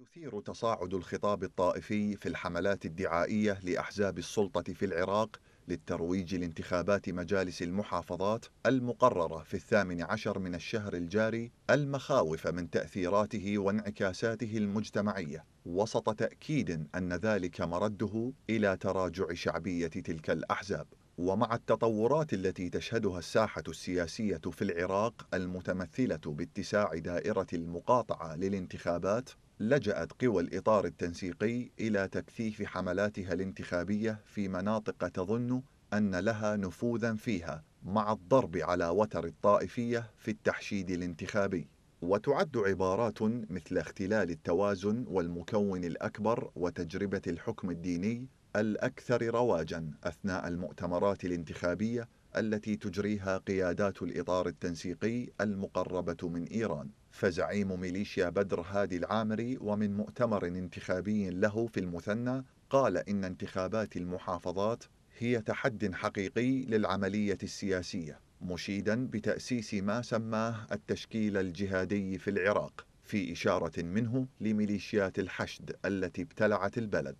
يثير تصاعد الخطاب الطائفي في الحملات الدعائية لأحزاب السلطة في العراق للترويج لانتخابات مجالس المحافظات المقررة في الثامن عشر من الشهر الجاري المخاوف من تأثيراته وانعكاساته المجتمعية وسط تأكيد أن ذلك مرده إلى تراجع شعبية تلك الأحزاب ومع التطورات التي تشهدها الساحة السياسية في العراق المتمثلة باتساع دائرة المقاطعة للانتخابات لجأت قوى الإطار التنسيقي إلى تكثيف حملاتها الانتخابية في مناطق تظن أن لها نفوذا فيها مع الضرب على وتر الطائفية في التحشيد الانتخابي وتعد عبارات مثل اختلال التوازن والمكون الأكبر وتجربة الحكم الديني الأكثر رواجا أثناء المؤتمرات الانتخابية التي تجريها قيادات الإطار التنسيقي المقربة من إيران فزعيم ميليشيا بدر هادي العامري ومن مؤتمر انتخابي له في المثنى قال إن انتخابات المحافظات هي تحد حقيقي للعملية السياسية مشيدا بتأسيس ما سماه التشكيل الجهادي في العراق في إشارة منه لميليشيات الحشد التي ابتلعت البلد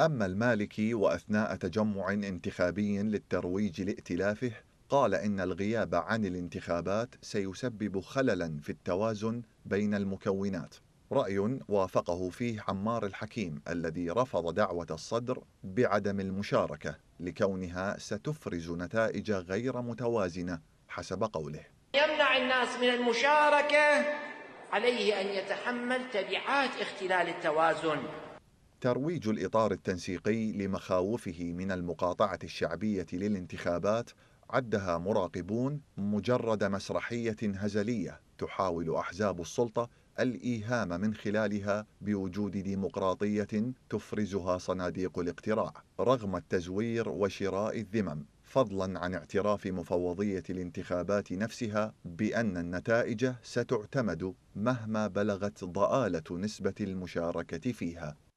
أما المالكي وأثناء تجمع انتخابي للترويج لائتلافه قال إن الغياب عن الانتخابات سيسبب خللا في التوازن بين المكونات رأي وافقه فيه عمار الحكيم الذي رفض دعوة الصدر بعدم المشاركة لكونها ستفرز نتائج غير متوازنة حسب قوله يمنع الناس من المشاركة عليه أن يتحمل تبعات اختلال التوازن ترويج الإطار التنسيقي لمخاوفه من المقاطعة الشعبية للانتخابات عدها مراقبون مجرد مسرحية هزلية تحاول أحزاب السلطة الإيهام من خلالها بوجود ديمقراطية تفرزها صناديق الاقتراع رغم التزوير وشراء الذمم فضلا عن اعتراف مفوضية الانتخابات نفسها بأن النتائج ستعتمد مهما بلغت ضآلة نسبة المشاركة فيها